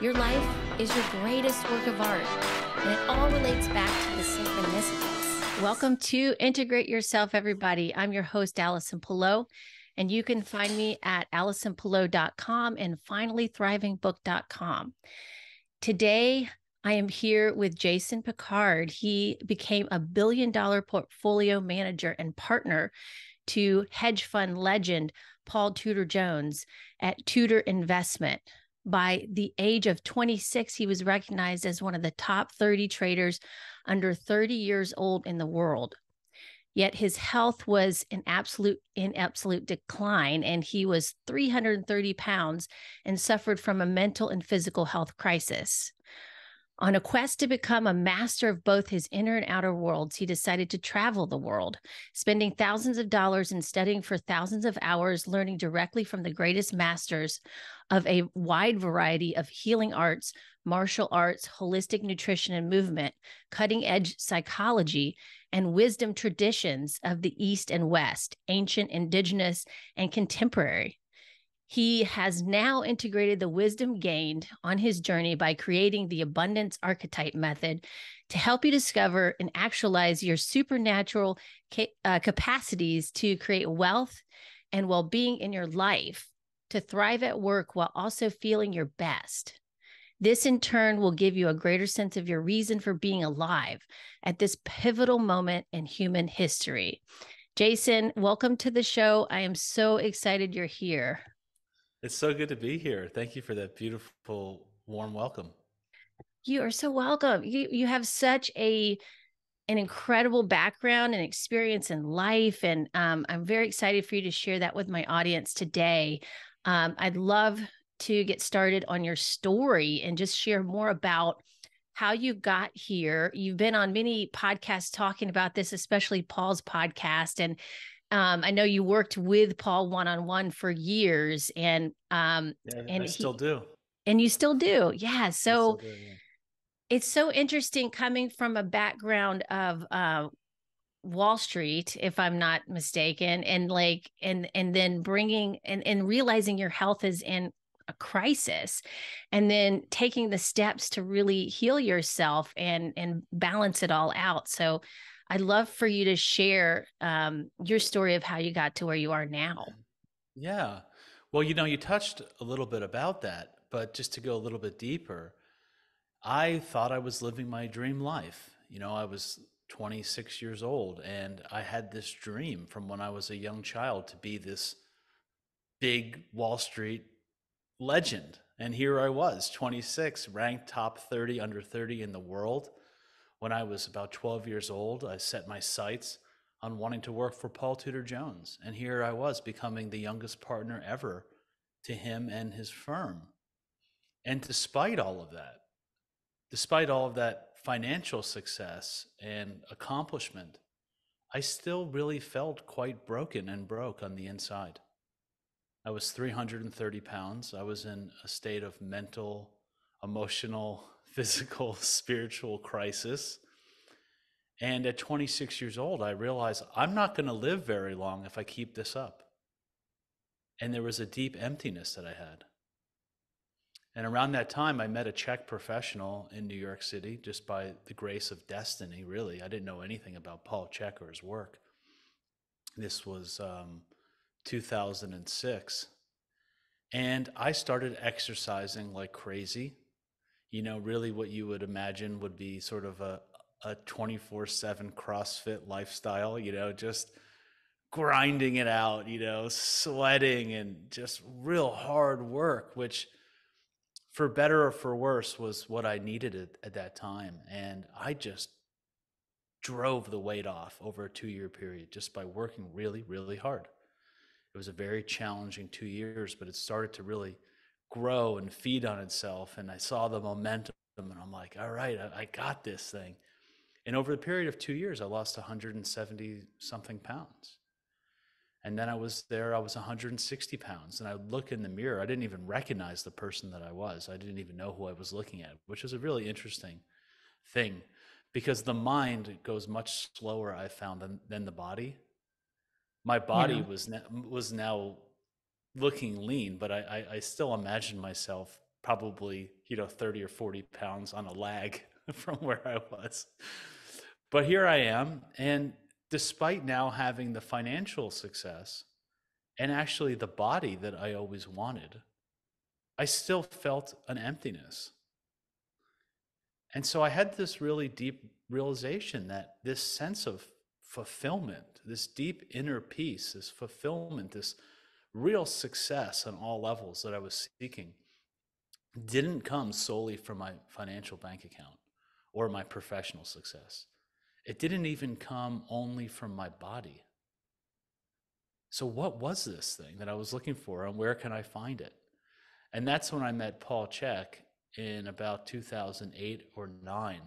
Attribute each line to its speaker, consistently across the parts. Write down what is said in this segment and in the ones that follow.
Speaker 1: Your life is your greatest work of art, and it all relates back to the synchronicities. Welcome to Integrate Yourself, everybody. I'm your host, Allison Pillow, and you can find me at allisonpillow.com and finallythrivingbook.com. Today, I am here with Jason Picard. He became a billion dollar portfolio manager and partner to hedge fund legend Paul Tudor Jones at Tudor Investment by the age of 26, he was recognized as one of the top 30 traders under 30 years old in the world. Yet his health was in absolute in absolute decline, and he was 330 pounds and suffered from a mental and physical health crisis. On a quest to become a master of both his inner and outer worlds, he decided to travel the world, spending thousands of dollars and studying for thousands of hours, learning directly from the greatest masters of a wide variety of healing arts, martial arts, holistic nutrition and movement, cutting edge psychology, and wisdom traditions of the East and West, ancient, indigenous, and contemporary. He has now integrated the wisdom gained on his journey by creating the abundance archetype method to help you discover and actualize your supernatural ca- uh, capacities to create wealth and well being in your life, to thrive at work while also feeling your best. This in turn will give you a greater sense of your reason for being alive at this pivotal moment in human history. Jason, welcome to the show. I am so excited you're here.
Speaker 2: It's so good to be here. Thank you for that beautiful, warm welcome.
Speaker 1: You are so welcome. You you have such a an incredible background and experience in life, and um, I'm very excited for you to share that with my audience today. Um, I'd love to get started on your story and just share more about how you got here. You've been on many podcasts talking about this, especially Paul's podcast, and um, I know you worked with Paul one on one for years, and um, yeah, and I he, still do, and you still do, yeah. So do, yeah. it's so interesting coming from a background of uh, Wall Street, if I'm not mistaken, and like and and then bringing and and realizing your health is in a crisis and then taking the steps to really heal yourself and and balance it all out so I'd love for you to share um, your story of how you got to where you are now.
Speaker 2: Yeah. Well, you know, you touched a little bit about that, but just to go a little bit deeper, I thought I was living my dream life. You know, I was 26 years old and I had this dream from when I was a young child to be this big Wall Street legend. And here I was, 26, ranked top 30 under 30 in the world. When I was about 12 years old, I set my sights on wanting to work for Paul Tudor Jones. And here I was becoming the youngest partner ever to him and his firm. And despite all of that, despite all of that financial success and accomplishment, I still really felt quite broken and broke on the inside. I was 330 pounds. I was in a state of mental, emotional physical, spiritual crisis. And at 26 years old, I realized I'm not going to live very long if I keep this up. And there was a deep emptiness that I had. And around that time, I met a Czech professional in New York City just by the grace of destiny, really. I didn't know anything about Paul Czech or his work. This was um, 2006. And I started exercising like crazy you know, really what you would imagine would be sort of a a 24/7 CrossFit lifestyle, you know, just grinding it out, you know, sweating and just real hard work, which for better or for worse was what I needed at, at that time. And I just drove the weight off over a two year period just by working really, really hard. It was a very challenging two years, but it started to really grow and feed on itself. And I saw the momentum and I'm like, all right, I, I got this thing. And over the period of two years, I lost 170 something pounds. And then I was there, I was 160 pounds. And I look in the mirror, I didn't even recognize the person that I was. I didn't even know who I was looking at, which is a really interesting thing because the mind goes much slower, I found, than, than the body. My body yeah. was, na- was now looking lean, but I, I, I still imagine myself probably, you know, 30 or 40 pounds on a lag from where I was. But here I am. And despite now having the financial success and actually the body that I always wanted, I still felt an emptiness. And so I had this really deep realization that this sense of fulfillment, this deep inner peace, this fulfillment, this real success on all levels that I was seeking didn't come solely from my financial bank account or my professional success. It didn't even come only from my body. So, what was this thing that I was looking for and where can I find it? And that's when I met Paul Check in about 2008 or 9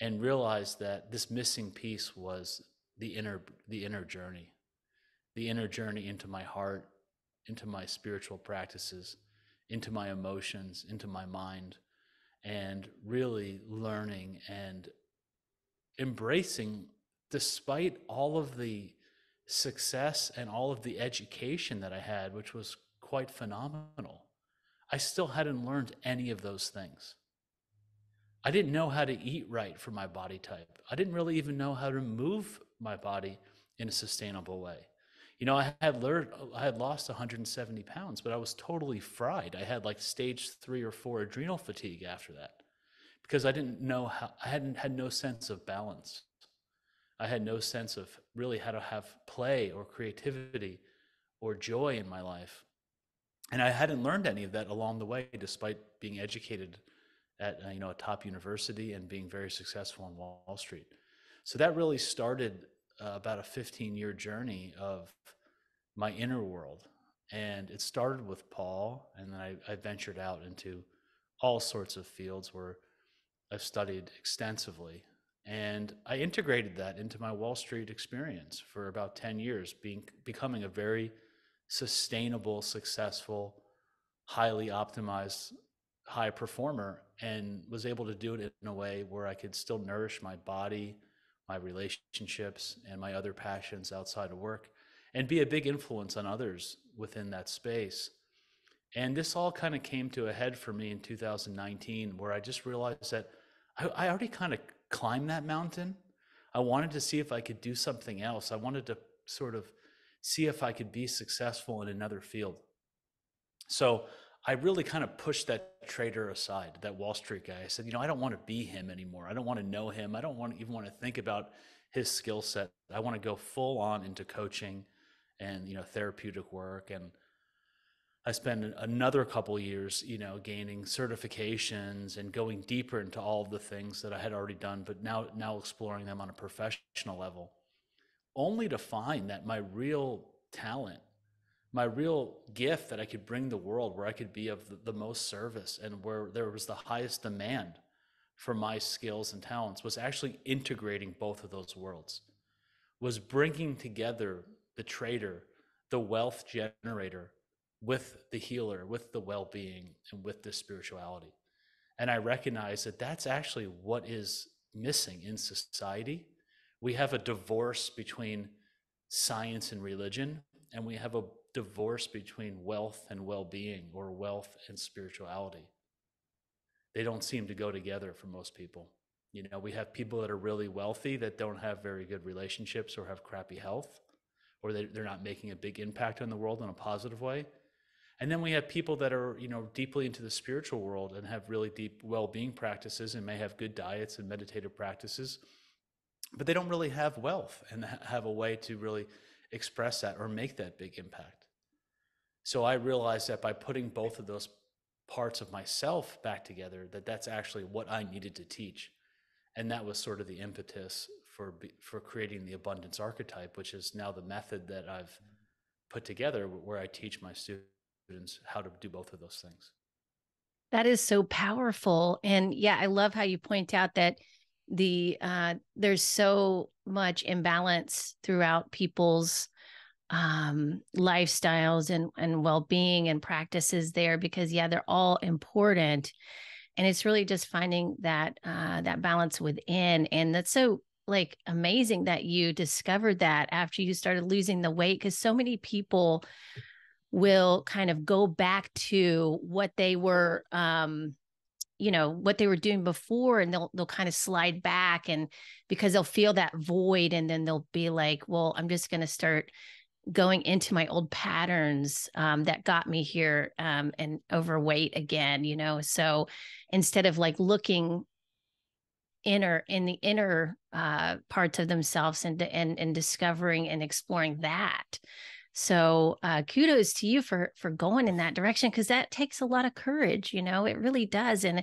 Speaker 2: and realized that this missing piece was the inner the inner journey the inner journey into my heart, into my spiritual practices, into my emotions, into my mind, and really learning and embracing, despite all of the success and all of the education that I had, which was quite phenomenal, I still hadn't learned any of those things. I didn't know how to eat right for my body type. I didn't really even know how to move my body in a sustainable way you know, I had learned, I had lost 170 pounds, but I was totally fried. I had like stage three or four adrenal fatigue after that because I didn't know how, I hadn't had no sense of balance. I had no sense of really how to have play or creativity or joy in my life. And I hadn't learned any of that along the way, despite being educated at uh, you know a top university and being very successful on Wall Street. So that really started uh, about a 15 year journey of my inner world. And it started with Paul, and then I, I ventured out into all sorts of fields where I've studied extensively. And I integrated that into my Wall Street experience for about 10 years, being, becoming a very sustainable, successful, highly optimized, high performer, and was able to do it in a way where I could still nourish my body, my relationships and my other passions outside of work and be a big influence on others within that space. And this all kind of came to a head for me in 2019, where I just realized that I, I already kind of climbed that mountain. I wanted to see if I could do something else. I wanted to sort of see if I could be successful in another field. So I really kind of pushed that trader aside, that Wall Street guy. I said, you know, I don't want to be him anymore. I don't want to know him. I don't want to even want to think about his skill set. I want to go full on into coaching and, you know, therapeutic work. And I spent another couple years, you know, gaining certifications and going deeper into all of the things that I had already done, but now now exploring them on a professional level, only to find that my real talent my real gift that I could bring the world where I could be of the, the most service and where there was the highest demand for my skills and talents was actually integrating both of those worlds, was bringing together the trader, the wealth generator, with the healer, with the well being, and with the spirituality. And I recognize that that's actually what is missing in society. We have a divorce between science and religion, and we have a divorce between wealth and well being or wealth and spirituality. They don't seem to go together for most people. You know, we have people that are really wealthy that don't have very good relationships or have crappy health, or they, they're not making a big impact on the world in a positive way. And then we have people that are, you know, deeply into the spiritual world and have really deep well-being practices and may have good diets and meditative practices, but they don't really have wealth and have a way to really express that or make that big impact. So I realized that by putting both of those parts of myself back together, that that's actually what I needed to teach. And that was sort of the impetus for for creating the abundance archetype, which is now the method that I've put together where I teach my students how to do both of those things.
Speaker 1: That is so powerful. And yeah, I love how you point out that the uh there's so much imbalance throughout people's um, lifestyles and, and well-being and practices there because yeah they're all important and it's really just finding that uh, that balance within and that's so like amazing that you discovered that after you started losing the weight because so many people will kind of go back to what they were um, you know what they were doing before and they'll they'll kind of slide back and because they'll feel that void and then they'll be like well i'm just going to start going into my old patterns um, that got me here um, and overweight again you know so instead of like looking inner in the inner uh, parts of themselves and and and discovering and exploring that so uh, kudos to you for for going in that direction because that takes a lot of courage you know it really does and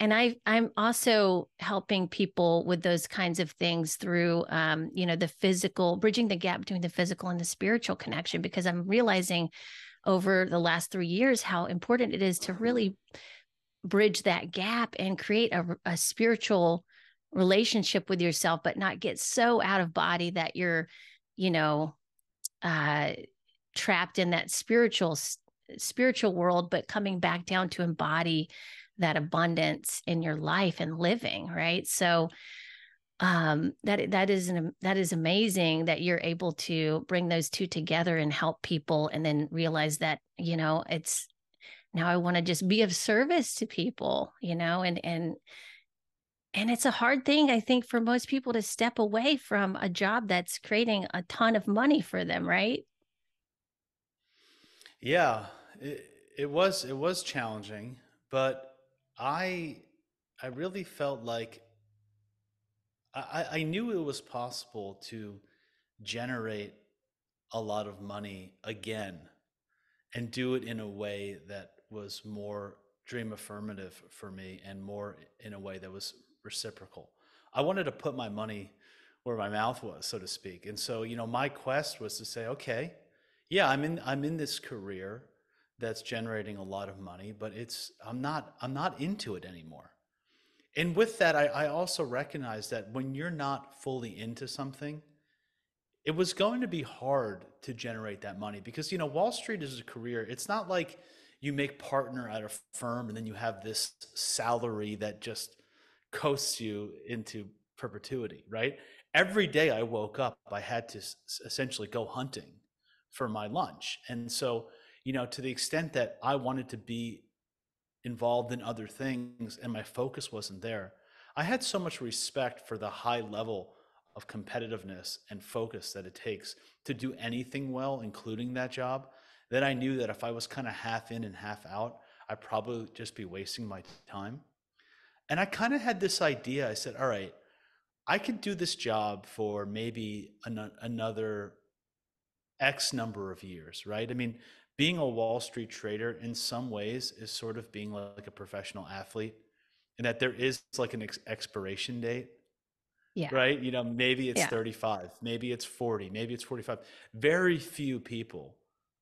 Speaker 1: and I I'm also helping people with those kinds of things through um, you know the physical bridging the gap between the physical and the spiritual connection because I'm realizing over the last three years how important it is to really bridge that gap and create a, a spiritual relationship with yourself but not get so out of body that you're you know uh trapped in that spiritual spiritual world but coming back down to embody that abundance in your life and living right so um that that is an, that is amazing that you're able to bring those two together and help people and then realize that you know it's now i want to just be of service to people you know and and and it's a hard thing i think for most people to step away from a job that's creating a ton of money for them right
Speaker 2: yeah it, it was it was challenging but I I really felt like I, I knew it was possible to generate a lot of money again and do it in a way that was more dream affirmative for me and more in a way that was reciprocal. I wanted to put my money where my mouth was, so to speak. And so, you know, my quest was to say, okay, yeah, I'm in I'm in this career that's generating a lot of money, but it's I'm not I'm not into it anymore. And with that, I, I also recognize that when you're not fully into something, it was going to be hard to generate that money because you know Wall Street is a career. It's not like you make partner at a firm and then you have this salary that just coasts you into perpetuity, right? Every day I woke up, I had to essentially go hunting for my lunch. And so you know, to the extent that I wanted to be involved in other things and my focus wasn't there, I had so much respect for the high level of competitiveness and focus that it takes to do anything well, including that job, that I knew that if I was kind of half in and half out, I'd probably just be wasting my time. And I kind of had this idea. I said, all right, I could do this job for maybe an- another X number of years, right? I mean, being a Wall Street trader in some ways is sort of being like a professional athlete and that there is like an ex- expiration date. Yeah. Right? You know, maybe it's yeah. 35, maybe it's 40, maybe it's 45. Very few people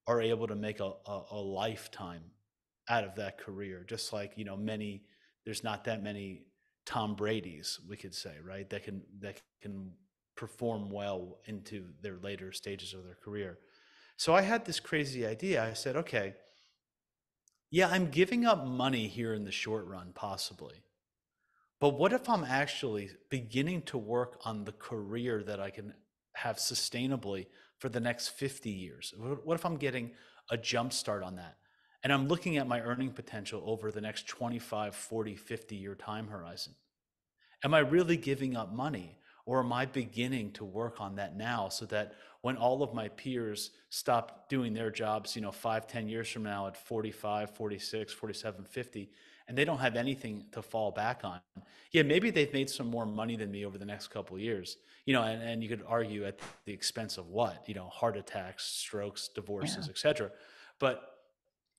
Speaker 2: are able to make a, a, a lifetime out of that career. Just like, you know, many, there's not that many Tom Brady's, we could say, right? That can, that can perform well into their later stages of their career. So I had this crazy idea. I said, okay, yeah, I'm giving up money here in the short run, possibly. But what if I'm actually beginning to work on the career that I can have sustainably for the next 50 years? What if I'm getting a jump start on that? And I'm looking at my earning potential over the next 25, 40, 50 year time horizon. Am I really giving up money or am I beginning to work on that now so that when all of my peers stop doing their jobs, you know, five, ten years from now at 45, 46, 47, 50, and they don't have anything to fall back on. Yeah, maybe they've made some more money than me over the next couple years, you know, and, and you could argue at the expense of what, you know, heart attacks, strokes, divorces, yeah. et cetera. But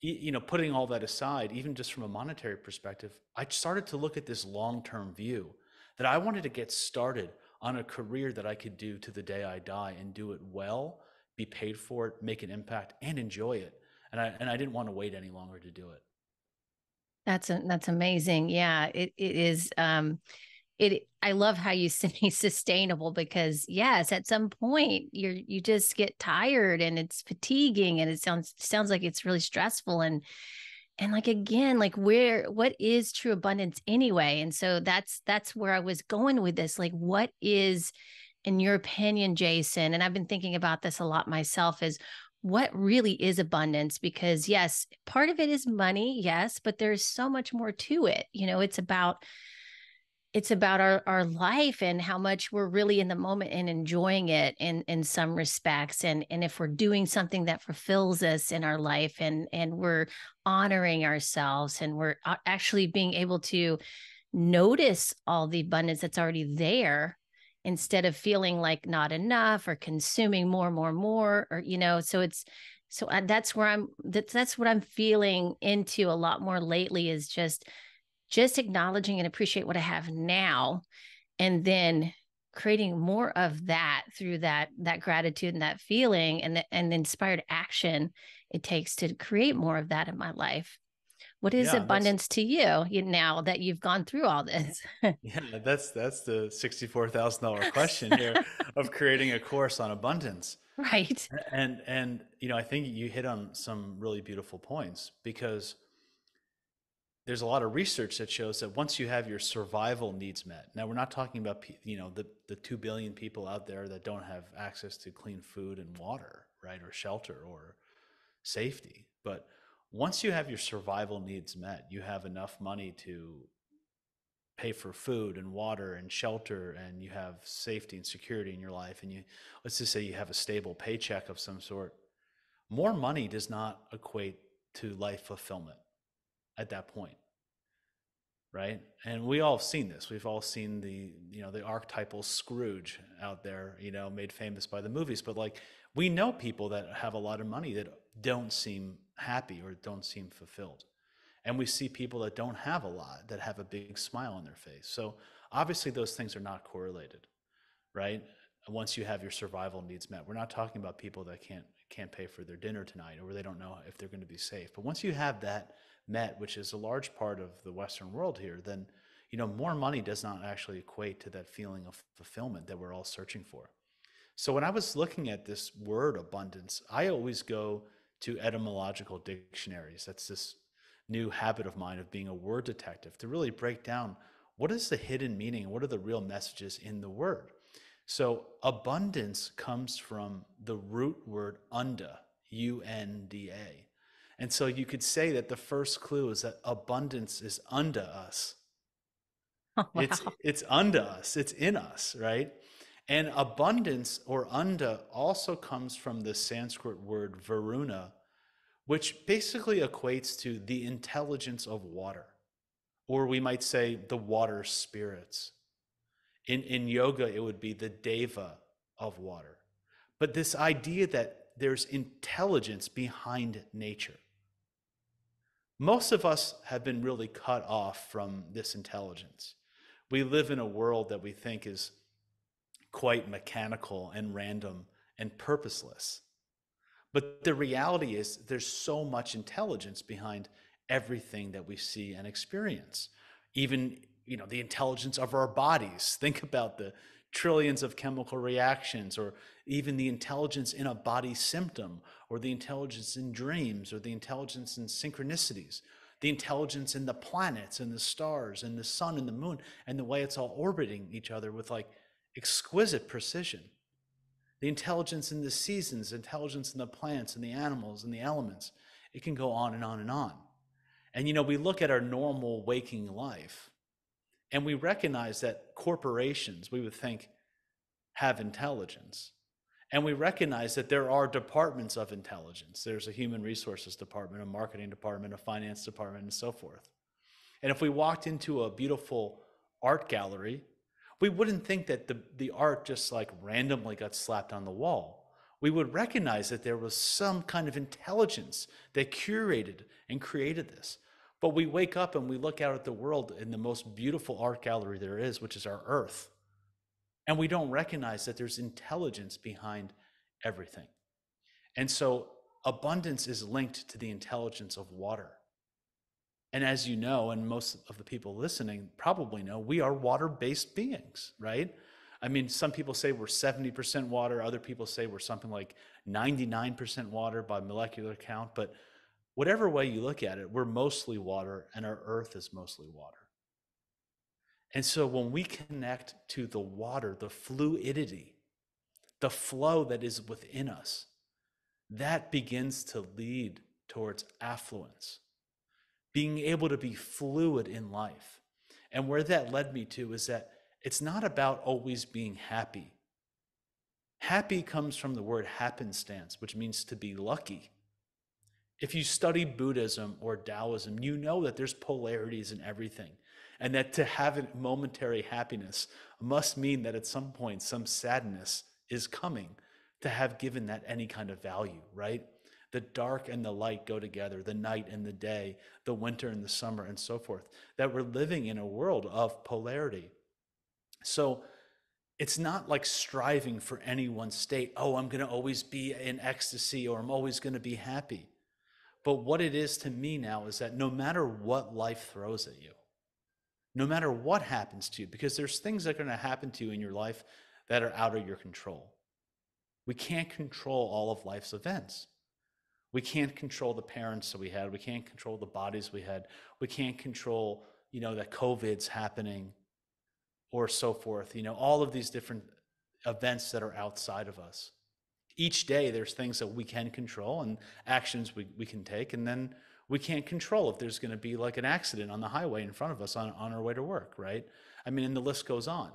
Speaker 2: you know, putting all that aside, even just from a monetary perspective, I started to look at this long-term view that I wanted to get started on a career that I could do to the day I die and do it well, be paid for it, make an impact, and enjoy it. And I and I didn't want to wait any longer to do it.
Speaker 1: That's a, that's amazing. Yeah, it it is. Um, it I love how you say sustainable because yes, at some point you're you just get tired and it's fatiguing and it sounds sounds like it's really stressful and and like again like where what is true abundance anyway and so that's that's where i was going with this like what is in your opinion jason and i've been thinking about this a lot myself is what really is abundance because yes part of it is money yes but there's so much more to it you know it's about it's about our our life and how much we're really in the moment and enjoying it in in some respects and and if we're doing something that fulfills us in our life and and we're honoring ourselves and we're uh, actually being able to notice all the abundance that's already there instead of feeling like not enough or consuming more more more or you know so it's so uh, that's where i'm that's that's what i'm feeling into a lot more lately is just just acknowledging and appreciate what I have now and then creating more of that through that that gratitude and that feeling and the, and the inspired action it takes to create more of that in my life what is yeah, abundance to you, you now that you've gone through all this
Speaker 2: yeah that's that's the $64000 question here of creating a course on abundance right and and you know i think you hit on some really beautiful points because there's a lot of research that shows that once you have your survival needs met now we're not talking about you know the, the 2 billion people out there that don't have access to clean food and water right or shelter or safety but once you have your survival needs met you have enough money to pay for food and water and shelter and you have safety and security in your life and you let's just say you have a stable paycheck of some sort more money does not equate to life fulfillment at that point right and we all have seen this we've all seen the you know the archetypal scrooge out there you know made famous by the movies but like we know people that have a lot of money that don't seem happy or don't seem fulfilled and we see people that don't have a lot that have a big smile on their face so obviously those things are not correlated right once you have your survival needs met we're not talking about people that can't can't pay for their dinner tonight or they don't know if they're going to be safe but once you have that met, which is a large part of the Western world here, then you know more money does not actually equate to that feeling of fulfillment that we're all searching for. So when I was looking at this word abundance, I always go to etymological dictionaries. That's this new habit of mine of being a word detective to really break down what is the hidden meaning what are the real messages in the word. So abundance comes from the root word unda, U N D A. And so you could say that the first clue is that abundance is unto us. Oh, wow. It's it's unto us. It's in us, right? And abundance or unda also comes from the Sanskrit word varuna, which basically equates to the intelligence of water, or we might say the water spirits. In, in yoga, it would be the deva of water. But this idea that there's intelligence behind nature. Most of us have been really cut off from this intelligence. We live in a world that we think is quite mechanical and random and purposeless. But the reality is, there's so much intelligence behind everything that we see and experience. Even, you know, the intelligence of our bodies. Think about the trillions of chemical reactions, or even the intelligence in a body symptom, or the intelligence in dreams, or the intelligence in synchronicities, the intelligence in the planets and the stars and the sun and the moon, and the way it's all orbiting each other with like exquisite precision. The intelligence in the seasons, intelligence in the plants and the animals and the elements. It can go on and on and on. And you know, we look at our normal waking life and we recognize that corporations, we would think, have intelligence. And we recognize that there are departments of intelligence. There's a human resources department, a marketing department, a finance department, and so forth. And if we walked into a beautiful art gallery, we wouldn't think that the, the art just like randomly got slapped on the wall. We would recognize that there was some kind of intelligence that curated and created this. But we wake up and we look out at the world in the most beautiful art gallery there is, which is our earth. And we don't recognize that there's intelligence behind everything. And so abundance is linked to the intelligence of water. And as you know, and most of the people listening probably know, we are water based beings, right? I mean, some people say we're 70% water, other people say we're something like 99% water by molecular count. But whatever way you look at it, we're mostly water, and our earth is mostly water. And so when we connect to the water, the fluidity, the flow that is within us, that begins to lead towards affluence, being able to be fluid in life. And where that led me to is that it's not about always being happy. Happy comes from the word happenstance, which means to be lucky. If you study Buddhism or Taoism, you know that there's polarities in everything and that to have a momentary happiness must mean that at some point some sadness is coming to have given that any kind of value, right? The dark and the light go together, the night and the day, the winter and the summer, and so forth. That we're living in a world of polarity. So it's not like striving for any one state. Oh, I'm going to always be in ecstasy or I'm always going to be happy. But what it is to me now is that no matter what life throws at you, no matter what happens to you, because there's things that are going to happen to you in your life that are out of your control. We can't control all of life's events. We can't control the parents that we had. We can't control the bodies we had. We can't control, you know, that COVID's happening or so forth. You know, all of these different events that are outside of us. Each day, there's things that we can control and actions we, we can take. And then we can't control if there's going to be like an accident on the highway in front of us on, on our way to work, right? I mean, and the list goes on.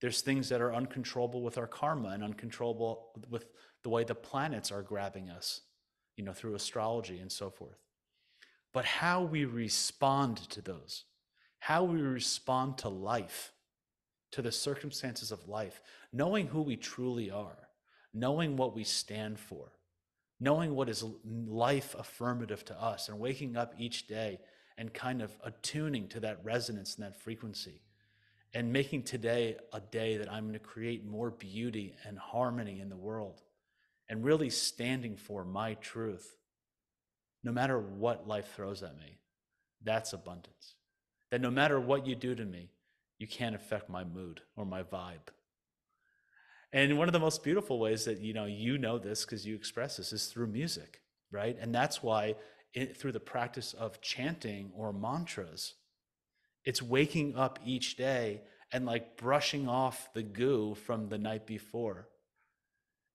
Speaker 2: There's things that are uncontrollable with our karma and uncontrollable with the way the planets are grabbing us, you know, through astrology and so forth. But how we respond to those, how we respond to life, to the circumstances of life, knowing who we truly are, knowing what we stand for, knowing what is life affirmative to us and waking up each day and kind of attuning to that resonance and that frequency and making today a day that I'm going to create more beauty and harmony in the world and really standing for my truth, no matter what life throws at me, that's abundance. That no matter what you do to me, you can't affect my mood or my vibe. And one of the most beautiful ways that you know you know this because you express this is through music, right? And that's why it, through the practice of chanting or mantras, it's waking up each day and like brushing off the goo from the night before,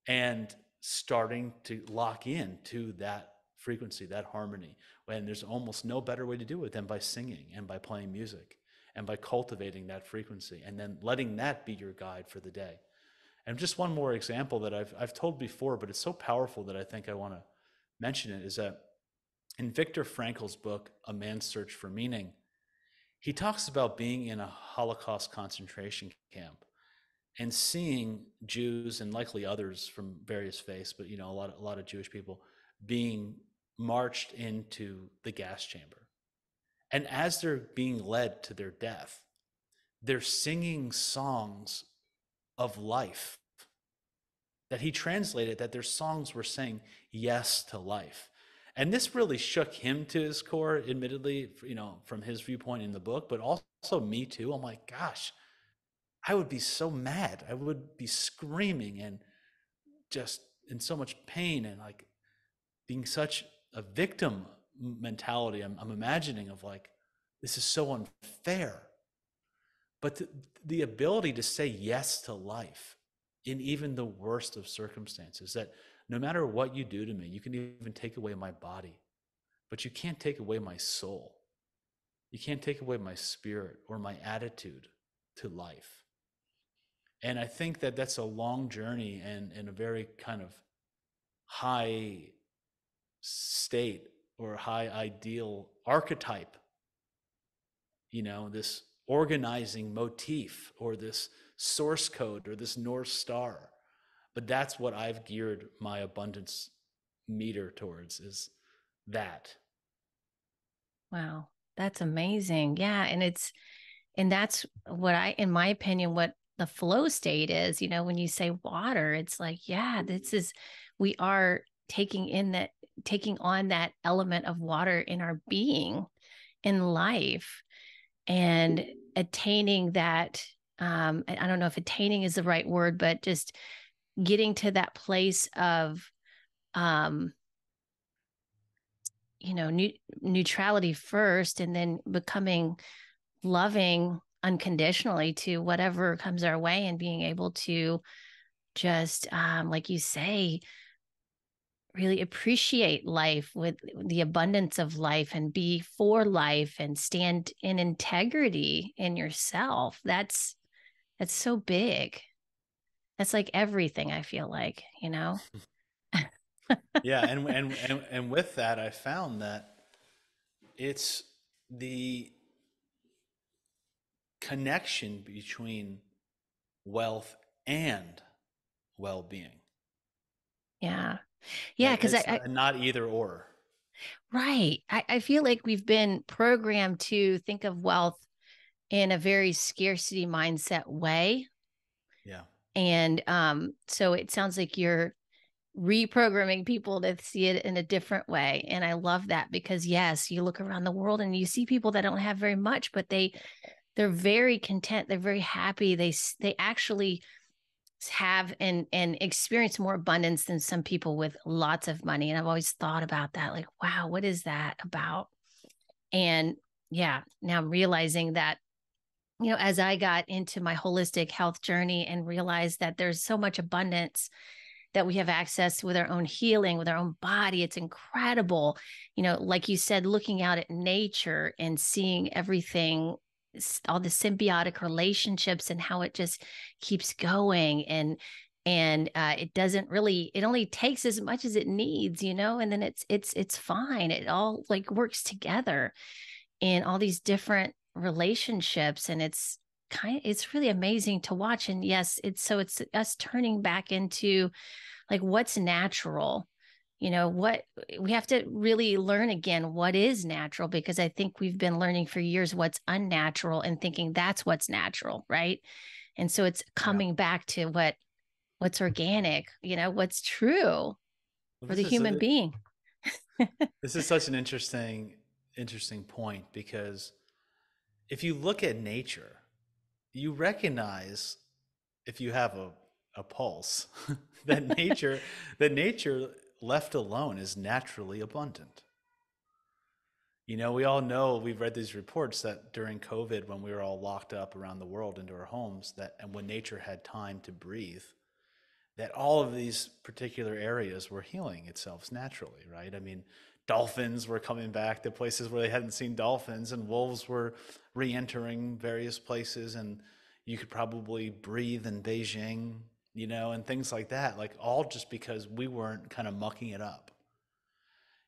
Speaker 2: and starting to lock in to that frequency, that harmony. And there's almost no better way to do it than by singing and by playing music and by cultivating that frequency and then letting that be your guide for the day. And just one more example that I've, I've told before, but it's so powerful that I think I want to mention it is that in Viktor Frankl's book, A Man's Search for Meaning, he talks about being in a Holocaust concentration camp and seeing Jews and likely others from various faiths, but you know, a lot, of, a lot of Jewish people being marched into the gas chamber. And as they're being led to their death, they're singing songs of life. That he translated that their songs were saying yes to life. And this really shook him to his core, admittedly, you know, from his viewpoint in the book, but also me too. I'm like, gosh, I would be so mad. I would be screaming and just in so much pain and like being such a victim mentality I'm, I'm, imagining of like this is so unfair but the, the ability to say yes to life in even the worst of circumstances that no matter what you do to me, you can even take away my body, but you can't take away my soul. You can't take away my spirit or my attitude to life. And I think that that's a long journey and, and a very kind of high state or high ideal archetype. You know, this organizing motif or this source code or this North Star. But that's what I've geared my abundance meter towards is that.
Speaker 1: Wow, that's amazing. Yeah. And it's, and that's what I, in my opinion, what the flow state is. You know, when you say water, it's like, yeah, this is, we are taking in that, taking on that element of water in our being in life and attaining that um, i don't know if attaining is the right word but just getting to that place of um, you know neutrality first and then becoming loving unconditionally to whatever comes our way and being able to just um, like you say really appreciate life with the abundance of life and be for life and stand in integrity in yourself that's that's so big that's like everything i feel like you know
Speaker 2: yeah and, and and and with that i found that it's the connection between wealth and well-being
Speaker 1: yeah yeah, because I,
Speaker 2: I not either or.
Speaker 1: Right. I, I feel like we've been programmed to think of wealth in a very scarcity mindset way. Yeah. And um, so it sounds like you're reprogramming people to see it in a different way. And I love that because yes, you look around the world and you see people that don't have very much, but they they're very content, they're very happy. They they actually have and and experience more abundance than some people with lots of money and i've always thought about that like wow what is that about and yeah now I'm realizing that you know as i got into my holistic health journey and realized that there's so much abundance that we have access with our own healing with our own body it's incredible you know like you said looking out at nature and seeing everything all the symbiotic relationships and how it just keeps going and and uh, it doesn't really it only takes as much as it needs you know and then it's it's it's fine it all like works together in all these different relationships and it's kind of it's really amazing to watch and yes it's so it's us turning back into like what's natural you know what we have to really learn again what is natural because i think we've been learning for years what's unnatural and thinking that's what's natural right and so it's coming yeah. back to what what's organic you know what's true well, for the human a, being
Speaker 2: this is such an interesting interesting point because if you look at nature you recognize if you have a, a pulse that nature that nature left alone, is naturally abundant. You know, we all know we've read these reports that during COVID, when we were all locked up around the world into our homes, that and when nature had time to breathe, that all of these particular areas were healing itself naturally, right? I mean, dolphins were coming back to places where they hadn't seen dolphins, and wolves were re entering various places, and you could probably breathe in Beijing you know, and things like that, like all just because we weren't kind of mucking it up.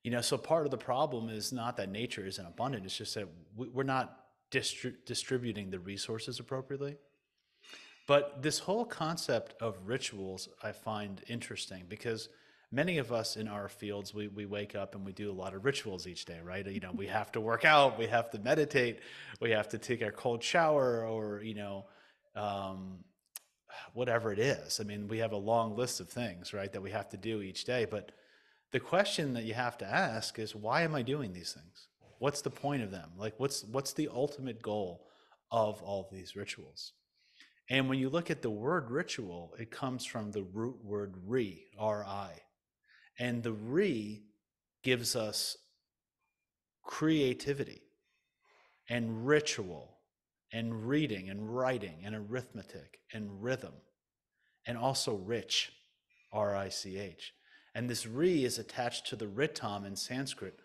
Speaker 2: You know, so part of the problem is not that nature isn't abundant, it's just that we're not distri- distributing the resources appropriately. But this whole concept of rituals I find interesting because many of us in our fields we, we wake up and we do a lot of rituals each day right you know we have to work out we have to meditate we have to take our cold shower or you know um, whatever it is. I mean, we have a long list of things, right, that we have to do each day. But the question that you have to ask is, why am I doing these things? What's the point of them? Like, what's what's the ultimate goal of all these rituals? And when you look at the word ritual, it comes from the root word re, R I. And the re gives us creativity and ritual and reading and writing and arithmetic and rhythm and also rich, R I C H. And this ri is attached to the ritam in Sanskrit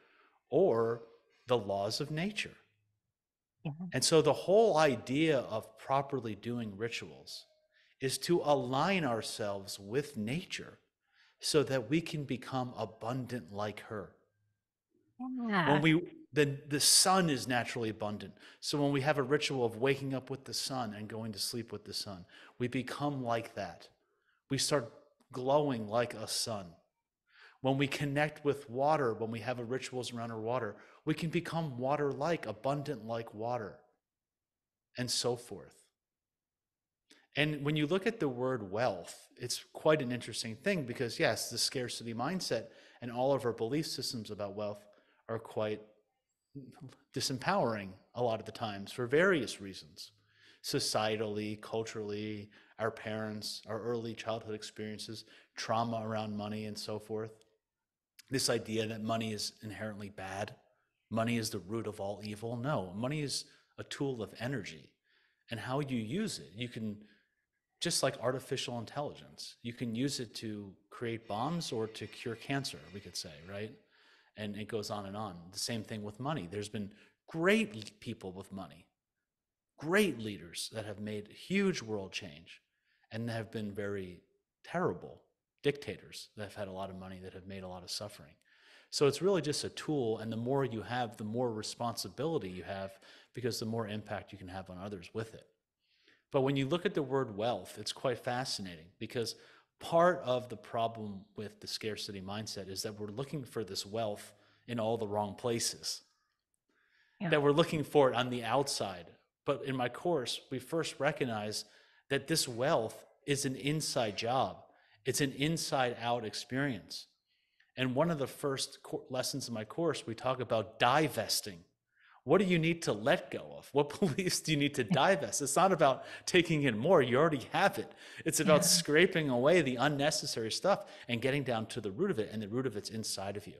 Speaker 2: or the laws of nature. And so the whole idea of properly doing rituals is to align ourselves with nature so that we can become abundant like her. Yeah. When we the, the sun is naturally abundant. So when we have a ritual of waking up with the sun and going to sleep with the sun, we become like that. We start glowing like a sun. When we connect with water, when we have a rituals around our water, we can become water like, abundant like water, and so forth. And when you look at the word wealth, it's quite an interesting thing because, yes, the scarcity mindset and all of our belief systems about wealth are quite disempowering a lot of the times for various reasons societally, culturally, our parents, our early childhood experiences, trauma around money, and so forth. This idea that money is inherently bad, money is the root of all evil. No, money is a tool of energy and how you use it. You can, just like artificial intelligence, you can use it to create bombs or to cure cancer, we could say, right? and it goes on and on. The same thing with money. There's been great people with money, great leaders that have made huge world change and have been very terrible dictators that have had a lot of money that have made a lot of suffering. So it's really just a tool, and the more you have, the more responsibility you have because the more impact you can have on others with it. But when you look at the word wealth, it's quite fascinating because part of the problem with the scarcity mindset is that we're looking for this wealth in all the wrong places. Yeah. That we're looking for it on the outside. But in my course, we first recognize that this wealth is an inside job, it's an inside out experience. And one of the first co- lessons in my course, we talk about divesting what do you need to let go of? What beliefs do you need to divest? It's not about taking in more. You already have it. It's about yeah. scraping away the unnecessary stuff and getting down to the root of it. And the root of it's inside of you.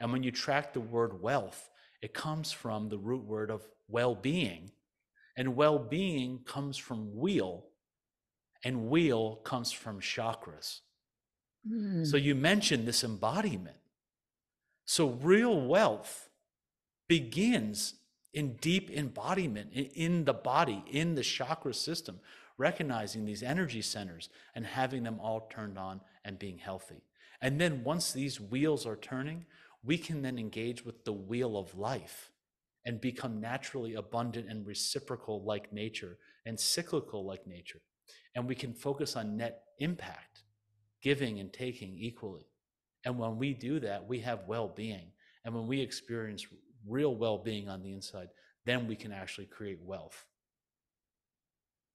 Speaker 2: And when you track the word wealth, it comes from the root word of well being. And well being comes from wheel, and wheel comes from chakras. Mm. So you mentioned this embodiment. So real wealth begins in deep embodiment in the body, in the chakra system, recognizing these energy centers and having them all turned on and being healthy. And then once these wheels are turning, we can then engage with the wheel of life and become naturally abundant and reciprocal like nature and cyclical like nature. And we can focus on net impact, giving and taking equally. And when we do that, we have well being. And when we experience real well being on the inside, then we can actually create wealth.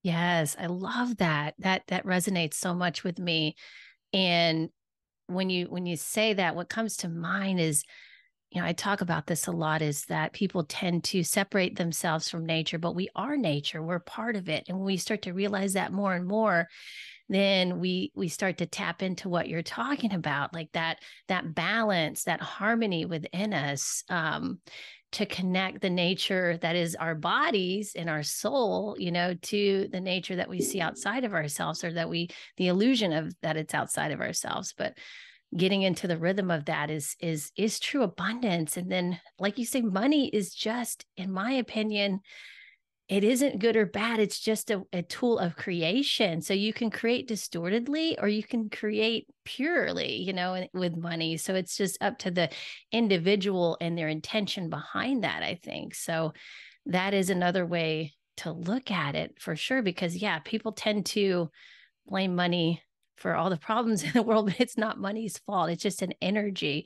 Speaker 1: Yes, I love that. That that resonates so much with me. And when you when you say that, what comes to mind is you know, I talk about this a lot is that people tend to separate themselves from nature, but we are nature. We're part of it. And when we start to realize that more and more, then we we start to tap into what you're talking about, like that that balance, that harmony within us, um, to connect the nature that is our bodies and our soul, you know, to the nature that we see outside of ourselves, or that we the illusion of that it's outside of ourselves. But getting into the rhythm of that is is is true abundance and then like you say money is just in my opinion it isn't good or bad it's just a, a tool of creation so you can create distortedly or you can create purely you know with money so it's just up to the individual and their intention behind that i think so that is another way to look at it for sure because yeah people tend to blame money for all the problems in the world, but it's not money's fault. It's just an energy.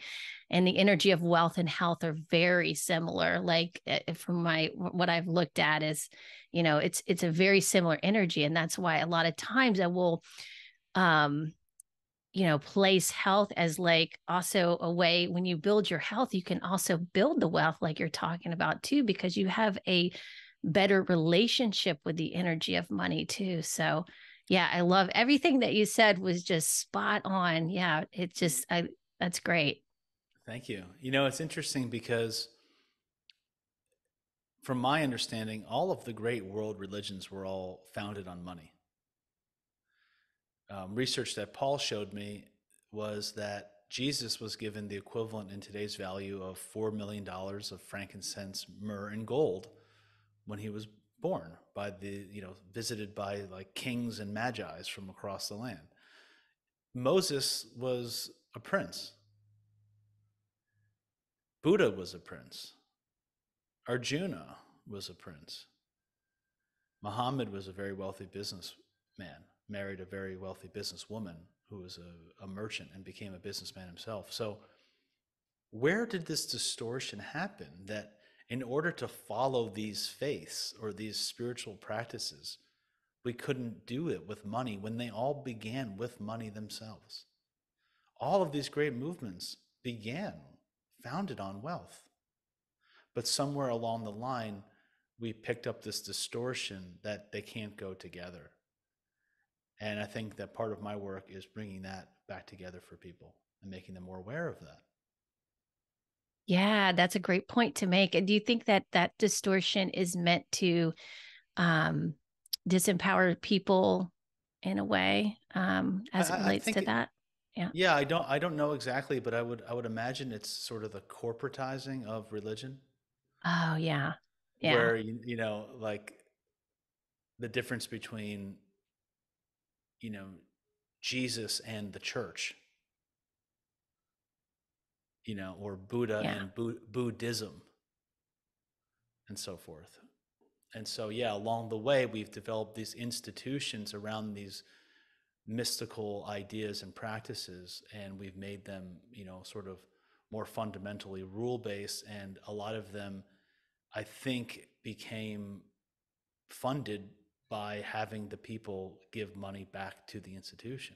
Speaker 1: And the energy of wealth and health are very similar. Like eh, eh, from my what I've looked at is, you know, it's it's a very similar energy. And that's why a lot of times I will um you know place health as like also a way when you build your health you can also build the wealth like you're talking about too because you have a better relationship with the energy of money too so yeah i love everything that you said was just spot on yeah it mm. just i that's great
Speaker 2: thank you you know it's interesting because from my understanding all of the great world religions were all founded on money um, research that paul showed me was that jesus was given the equivalent in today's value of $4 million of frankincense myrrh and gold when he was born by the you know visited by like kings and magi's from across the land moses was a prince buddha was a prince arjuna was a prince muhammad was a very wealthy businessman married a very wealthy businesswoman who was a, a merchant and became a businessman himself so where did this distortion happen that in order to follow these faiths or these spiritual practices, we couldn't do it with money when they all began with money themselves. All of these great movements began founded on wealth. But somewhere along the line, we picked up this distortion that they can't go together. And I think that part of my work is bringing that back together for people and making them more aware of that.
Speaker 1: Yeah, that's a great point to make. And do you think that that distortion is meant to um, disempower people in a way um, as it relates to that? Yeah.
Speaker 2: Yeah, I don't I don't know exactly, but I would I would imagine it's sort of the corporatizing of religion.
Speaker 1: Oh yeah. Yeah. Where
Speaker 2: you, you know like the difference between you know Jesus and the church you know, or Buddha yeah. and Bu- Buddhism and so forth. And so, yeah, along the way, we've developed these institutions around these mystical ideas and practices, and we've made them, you know, sort of more fundamentally rule based. And a lot of them, I think, became funded by having the people give money back to the institution.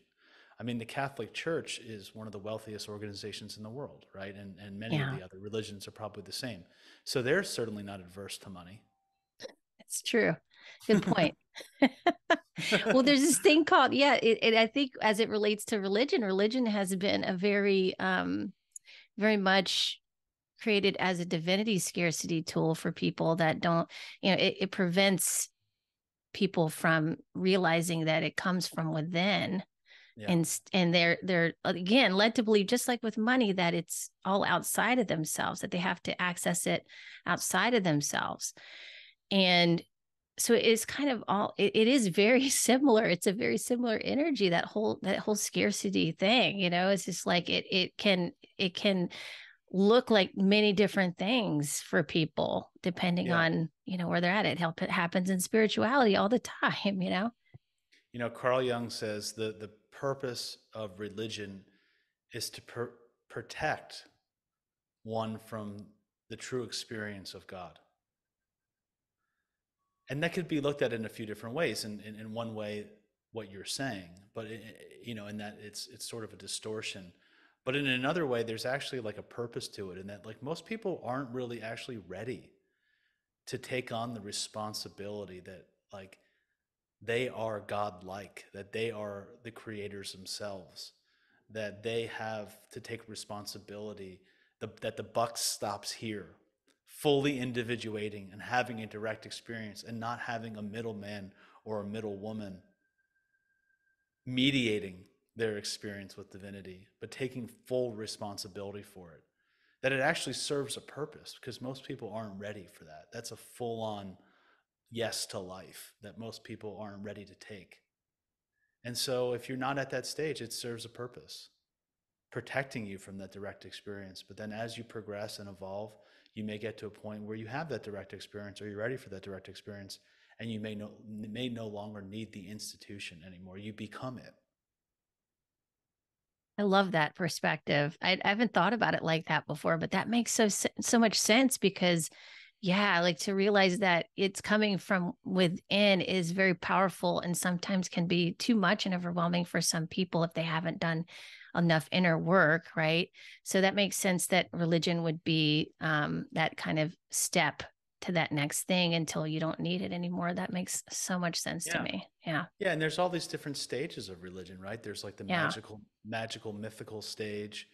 Speaker 2: I mean, the Catholic Church is one of the wealthiest organizations in the world, right? And and many yeah. of the other religions are probably the same. So they're certainly not adverse to money.
Speaker 1: That's true. Good point. well, there's this thing called yeah. It, it, I think as it relates to religion, religion has been a very, um, very much created as a divinity scarcity tool for people that don't. You know, it, it prevents people from realizing that it comes from within yeah. and and they're they're again led to believe just like with money that it's all outside of themselves that they have to access it outside of themselves and so it is kind of all it, it is very similar it's a very similar energy that whole that whole scarcity thing you know it's just like it it can it can look like many different things for people depending yeah. on you know where they're at it help it happens in spirituality all the time you know
Speaker 2: you know carl jung says the the purpose of religion is to per- protect one from the true experience of God. And that could be looked at in a few different ways. And in, in, in, one way, what you're saying, but it, you know, in that it's it's sort of a distortion. But in another way, there's actually like a purpose to it, and that like most people aren't really actually ready to take on the responsibility that like they are godlike, that they are the creators themselves, that they have to take responsibility, the, that the buck stops here, fully individuating and having a direct experience and not having a middleman or a middle woman mediating their experience with divinity, but taking full responsibility for it. That it actually serves a purpose because most people aren't ready for that. That's a full on yes to life that most people aren't ready to take. And so, if you're not at that stage, it serves a purpose, protecting you from that direct experience. But then, as you progress and evolve, you may get to a point where you have that direct experience or you're ready for that direct experience, and you may no, may no longer need the institution anymore. You become it.
Speaker 1: I love that perspective. I, I haven't thought about it like that before, but that makes so so much sense because yeah like to realize that it's coming from within is very powerful and sometimes can be too much and overwhelming for some people if they haven't done enough inner work right so that makes sense that religion would be um, that kind of step to that next thing until you don't need it anymore that makes so much sense yeah. to me yeah
Speaker 2: yeah and there's all these different stages of religion right there's like the yeah. magical magical mythical stage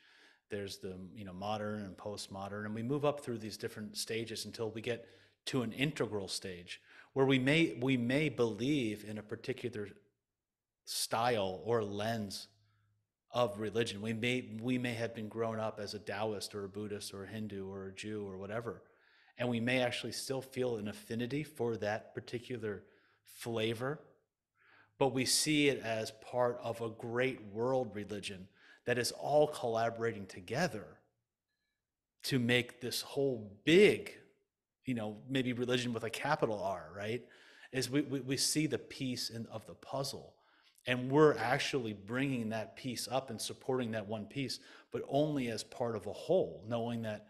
Speaker 2: there's the you know modern and postmodern and we move up through these different stages until we get to an integral stage where we may we may believe in a particular style or lens of religion we may we may have been grown up as a taoist or a buddhist or a hindu or a jew or whatever and we may actually still feel an affinity for that particular flavor but we see it as part of a great world religion that is all collaborating together to make this whole big, you know, maybe religion with a capital R, right? Is we, we, we see the piece in, of the puzzle. And we're actually bringing that piece up and supporting that one piece, but only as part of a whole, knowing that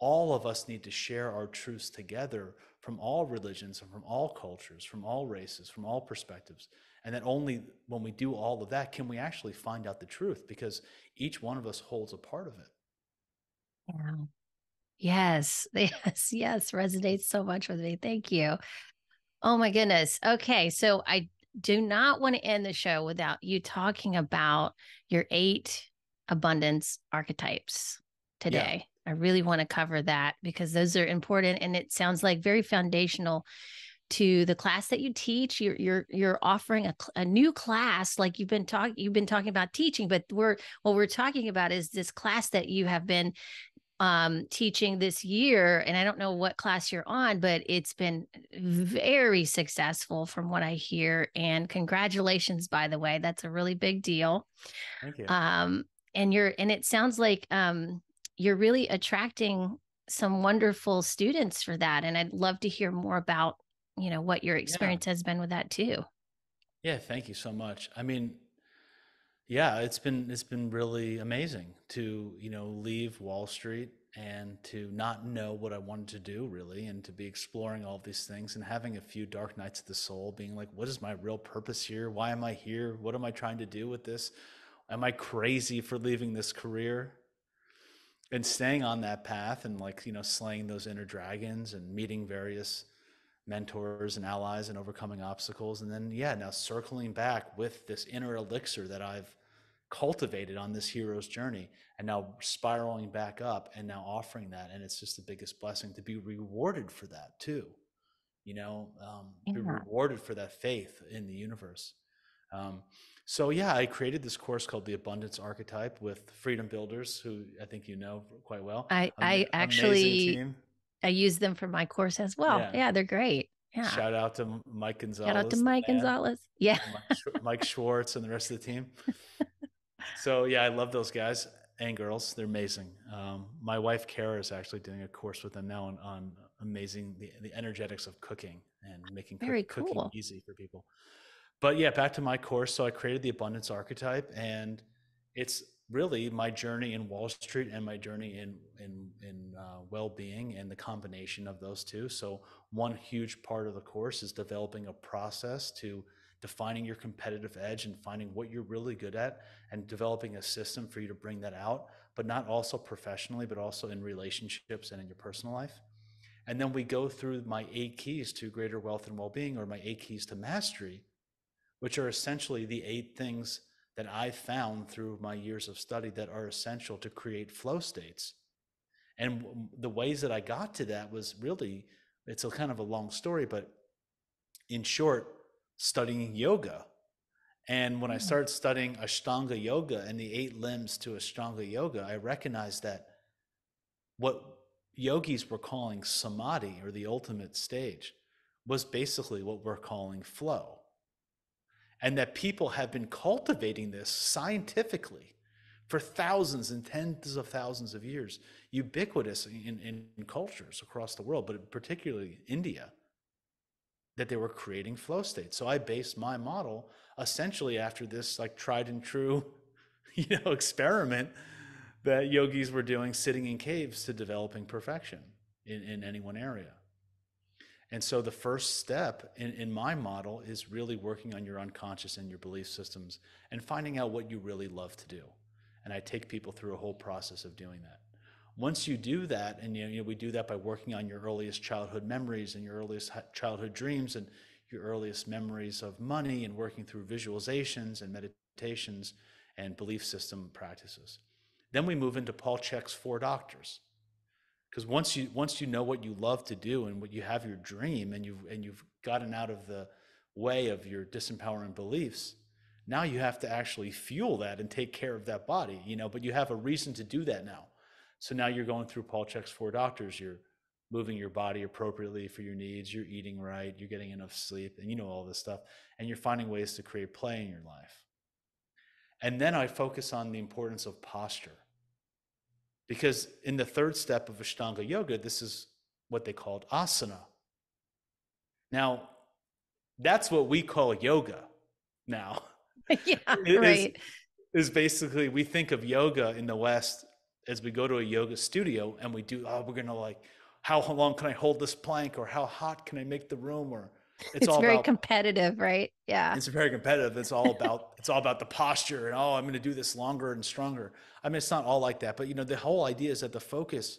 Speaker 2: all of us need to share our truths together from all religions and from all cultures, from all races, from all perspectives. And that only when we do all of that can we actually find out the truth because each one of us holds a part of it.
Speaker 1: Yes, yes, yes. Resonates so much with me. Thank you. Oh my goodness. Okay. So I do not want to end the show without you talking about your eight abundance archetypes today. Yeah. I really want to cover that because those are important and it sounds like very foundational to the class that you teach you're you're you're offering a, a new class like you've been talking you've been talking about teaching but we're what we're talking about is this class that you have been um, teaching this year and i don't know what class you're on but it's been very successful from what i hear and congratulations by the way that's a really big deal Thank you. Um, and you're and it sounds like um, you're really attracting some wonderful students for that and i'd love to hear more about you know what your experience yeah. has been with that too
Speaker 2: yeah thank you so much i mean yeah it's been it's been really amazing to you know leave wall street and to not know what i wanted to do really and to be exploring all these things and having a few dark nights of the soul being like what is my real purpose here why am i here what am i trying to do with this am i crazy for leaving this career and staying on that path and like you know slaying those inner dragons and meeting various mentors and allies and overcoming obstacles. And then, yeah, now circling back with this inner elixir that I've cultivated on this hero's journey and now spiraling back up and now offering that. And it's just the biggest blessing to be rewarded for that too. You know, um, yeah. be rewarded for that faith in the universe. Um, so yeah, I created this course called the Abundance Archetype with Freedom Builders, who I think you know quite well. I, I actually
Speaker 1: I use them for my course as well. Yeah, yeah they're great. Yeah.
Speaker 2: Shout out to Mike Gonzalez. Shout out to Mike
Speaker 1: Gonzalez. Yeah.
Speaker 2: Mike, Mike Schwartz and the rest of the team. so yeah, I love those guys and girls. They're amazing. Um, my wife Kara is actually doing a course with them now on, on amazing the, the energetics of cooking and making Very cook, cool. cooking easy for people. But yeah, back to my course. So I created the abundance archetype, and it's really my journey in Wall Street and my journey in in in uh, well-being and the combination of those two. So one huge part of the course is developing a process to defining your competitive edge and finding what you're really good at and developing a system for you to bring that out, but not also professionally, but also in relationships and in your personal life. And then we go through my eight keys to greater wealth and well-being or my eight keys to mastery, which are essentially the eight things that I found through my years of study that are essential to create flow states. And the ways that I got to that was really, it's a kind of a long story, but in short, studying yoga. And when I hmm. started studying Ashtanga Yoga and the eight limbs to Ashtanga Yoga, I recognized that what yogis were calling samadhi or the ultimate stage was basically what we're calling flow and that people have been cultivating this scientifically for thousands and tens of thousands of years, ubiquitous in, in, in, cultures across the world, but particularly India, that they were creating flow states. So I based my model essentially after this like tried and true, you know, experiment that yogis were doing sitting in caves to developing perfection in, in any one area. And so the first step in, in my model is really working on your unconscious and your belief systems and finding out what you really love to do. And I take people through a whole process of doing that. Once you do that, and you know, we do that by working on your earliest childhood memories and your earliest childhood dreams and your earliest memories of money and working through visualizations and meditations and belief system practices. Then we move into Paul Check's Four Doctors because once you once you know what you love to do and what you have your dream and you've and you've gotten out of the way of your disempowering beliefs now you have to actually fuel that and take care of that body you know but you have a reason to do that now so now you're going through paul checks four doctors you're moving your body appropriately for your needs you're eating right you're getting enough sleep and you know all this stuff and you're finding ways to create play in your life and then i focus on the importance of posture because in the third step of Ashtanga Yoga, this is what they called asana. Now, that's what we call yoga now.
Speaker 1: yeah, it right.
Speaker 2: Is, is, basically we think of yoga in the West as we go to a yoga studio and we do, oh, we're gonna like, how long can I hold this plank or how hot can I make the room or it's, it's very about,
Speaker 1: competitive, right? Yeah. It's
Speaker 2: very competitive. It's all about it's all about the posture and oh, I'm going to do this longer and stronger. I mean, it's not all like that, but you know, the whole idea is that the focus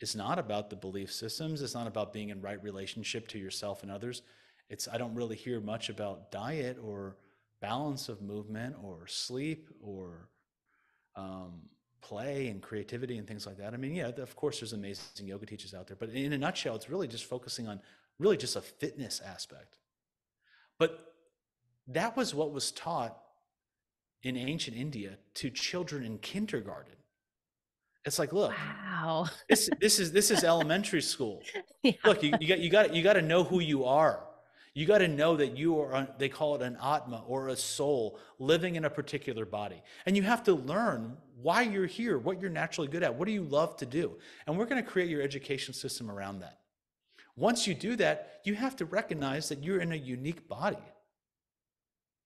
Speaker 2: is not about the belief systems. It's not about being in right relationship to yourself and others. It's I don't really hear much about diet or balance of movement or sleep or um, play and creativity and things like that. I mean, yeah, of course, there's amazing yoga teachers out there, but in a nutshell, it's really just focusing on really just a fitness aspect. But that was what was taught in ancient India to children in kindergarten. It's like, look, wow. this this is this is elementary school. Yeah. Look, you, you got you got you got to know who you are. You got to know that you are. They call it an atma or a soul living in a particular body, and you have to learn why you're here, what you're naturally good at, what do you love to do, and we're going to create your education system around that. Once you do that, you have to recognize that you're in a unique body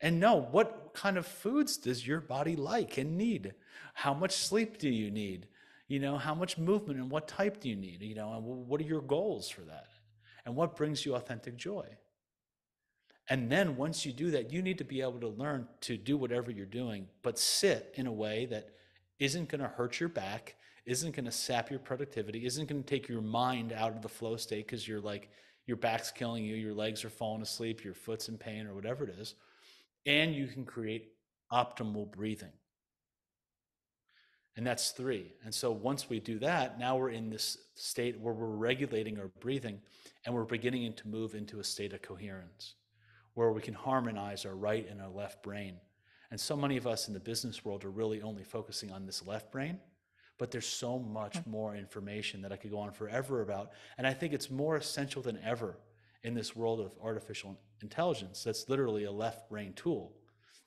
Speaker 2: and know what kind of foods does your body like and need? How much sleep do you need? You know, how much movement and what type do you need? You know, and what are your goals for that? And what brings you authentic joy? And then once you do that, you need to be able to learn to do whatever you're doing, but sit in a way that isn't going to hurt your back, isn't going to sap your productivity, isn't going to take your mind out of the flow state because you're like, your back's killing you, your legs are falling asleep, your foot's in pain, or whatever it is. And you can create optimal breathing. And that's three. And so once we do that, now we're in this state where we're regulating our breathing and we're beginning to move into a state of coherence where we can harmonize our right and our left brain. And so many of us in the business world are really only focusing on this left brain but there's so much more information that I could go on forever about. And I think it's more essential than ever in this world of artificial intelligence that's literally a left brain tool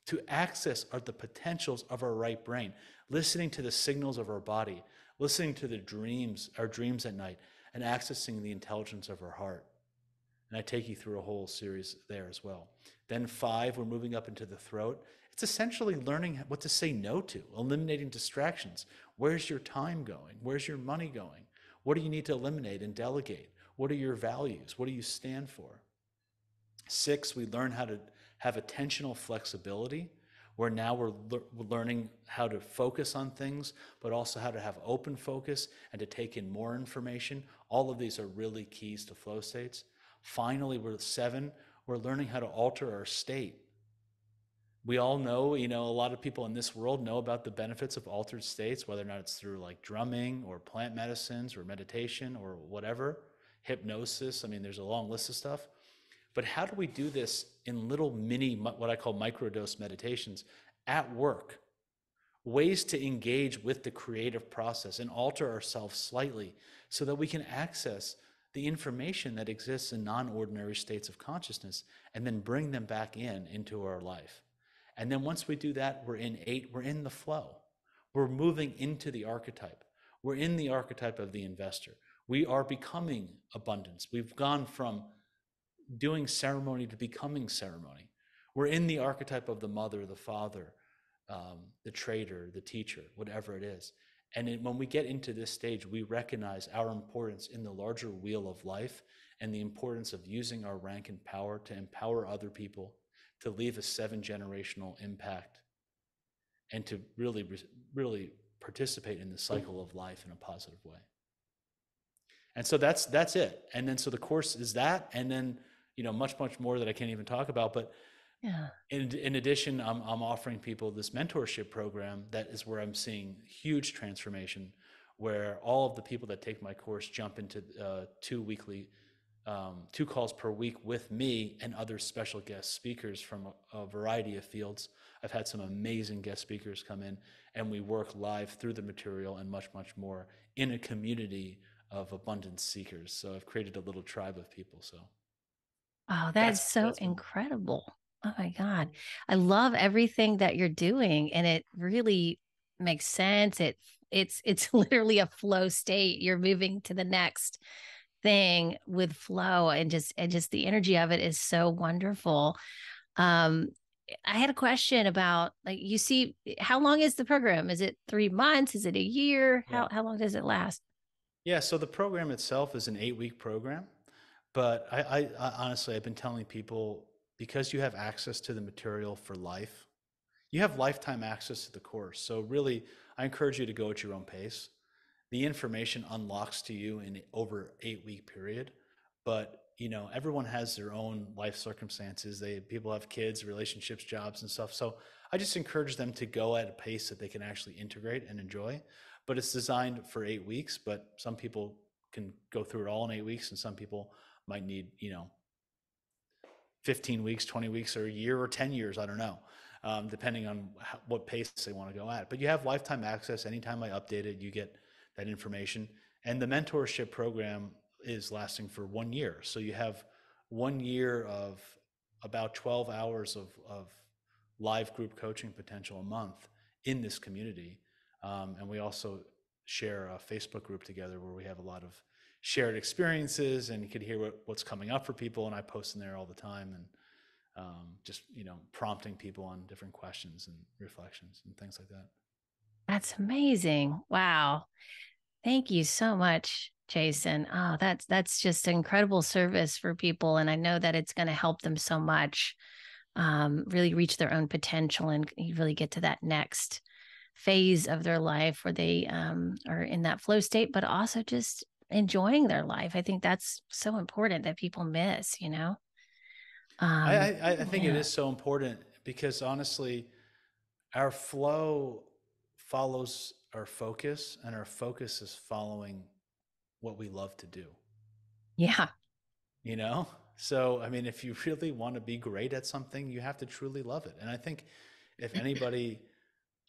Speaker 2: to access are the potentials of our right brain listening to the signals of our body listening to the dreams our dreams at night and accessing the intelligence of our heart and i take you through a whole series there as well then five we're moving up into the throat it's essentially learning what to say no to, eliminating distractions. Where's your time going? Where's your money going? What do you need to eliminate and delegate? What are your values? What do you stand for? Six, we learn how to have attentional flexibility, where now we're, le- we're, learning how to focus on things, but also how to have open focus and to take in more information. All of these are really keys to flow states. Finally, we're seven, we're learning how to alter our state we all know, you know, a lot of people in this world know about the benefits of altered states, whether or not it's through like drumming or plant medicines or meditation or whatever, hypnosis. I mean, there's a long list of stuff. But how do we do this in little mini, what I call microdose meditations at work? Ways to engage with the creative process and alter ourselves slightly so that we can access the information that exists in non ordinary states of consciousness and then bring them back in into our life. And then once we do that, we're in eight, we're in the flow. We're moving into the archetype. We're in the archetype of the investor. We are becoming abundance. We've gone from doing ceremony to becoming ceremony. We're in the archetype of the mother, the father, um, the trader, the teacher, whatever it is. And it, when we get into this stage, we recognize our importance in the larger wheel of life and the importance of using our rank and power to empower other people to leave a seven generational impact and to really, really participate in the cycle of life in a positive way. And so that's that's it. And then so the course is that, and then you know much much more that I can't even talk about. But yeah. in in addition, I'm I'm offering people this mentorship program that is where I'm seeing huge transformation, where all of the people that take my course jump into uh, two weekly um, two calls per week with me and other special guest speakers from a, a, variety of fields. I've had some amazing guest speakers come in, and we work live through the material and much, much more in a community of abundance seekers. So I've created a little tribe of people. So,
Speaker 1: oh, that's, so that's incredible. Oh my God. I love everything that you're doing, and it really makes sense. It it's it's literally a flow state. You're moving to the next thing with flow and just and just the energy of it is so wonderful. Um, I had a question about like you see how long is the program? Is it three months? Is it a year? How yeah. how long does it last?
Speaker 2: Yeah, so the program itself is an eight week program, but I, I, I honestly I've been telling people because you have access to the material for life, you have lifetime access to the course. So really, I encourage you to go at your own pace the information unlocks to you in over eight week period but you know everyone has their own life circumstances they people have kids relationships jobs and stuff so i just encourage them to go at a pace that they can actually integrate and enjoy but it's designed for eight weeks but some people can go through it all in eight weeks and some people might need you know 15 weeks 20 weeks or a year or 10 years i don't know um, depending on how, what pace they want to go at but you have lifetime access anytime i update it you get that information. And the mentorship program is lasting for one year. So you have one year of about 12 hours of, of live group coaching potential a month in this community. Um, and we also share a Facebook group together where we have a lot of shared experiences and you could hear what, what's coming up for people. And I post in there all the time and um, just, you know, prompting people on different questions and reflections and things like that.
Speaker 1: That's amazing. Wow. Thank you so much, Jason. Oh, that's that's just incredible service for people. And I know that it's going to help them so much um, really reach their own potential and really get to that next phase of their life where they um, are in that flow state, but also just enjoying their life. I think that's so important that people miss, you know? Um, I, I, I, think yeah. it is
Speaker 2: so important because honestly, our flow follows our focus, and our focus is following what we love to do. Yeah. You know? So, I mean, if you really want to be great at something, you have to truly love it. And I think if anybody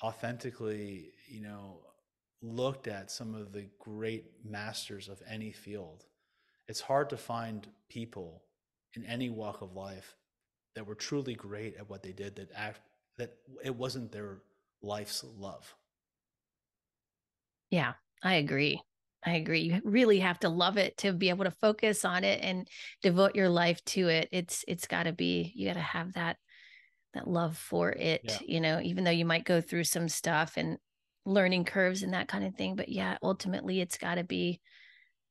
Speaker 2: authentically, you know, looked at some of the great masters of any field, it's hard to find people in any walk of life that were truly great at what they did that act that it wasn't their life's love.
Speaker 1: Yeah, I agree. I agree. You really have to love it to be able to focus on it and devote your life to it. It's it's got to be you got to have that that love for it, yeah. you know, even though you might go through some stuff and learning curves and that kind of thing, but yeah, ultimately it's got to be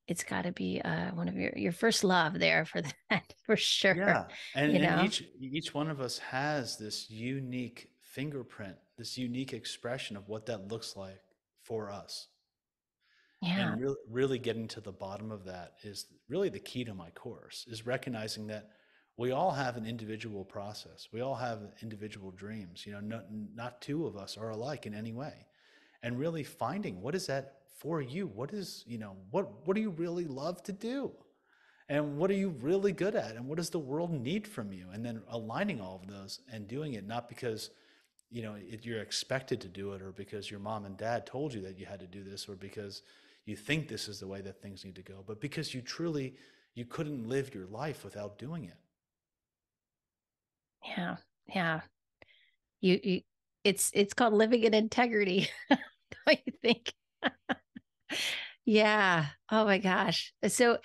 Speaker 1: it's got to be uh, one of your your first love there for that for sure. Yeah, and, you know? and each
Speaker 2: each one of us has this unique fingerprint, this unique expression of what that looks like for us. Yeah. And really, really getting to the bottom of that is really the key to my course is recognizing that we all have an individual process. We all have individual dreams. You know, not, not two of us are alike in any way. And really finding what is that for you? What is, you know, what what do you really love to do? And what are you really good at? And what does the world need from you? And then aligning all of those and doing it not because you know it, you're expected to do it or because your mom and dad told you that you had to do this or because you think this is the way that things need to go but because you truly you couldn't live your life without doing it
Speaker 1: yeah yeah you, you it's it's called living in integrity don't you think yeah oh my gosh so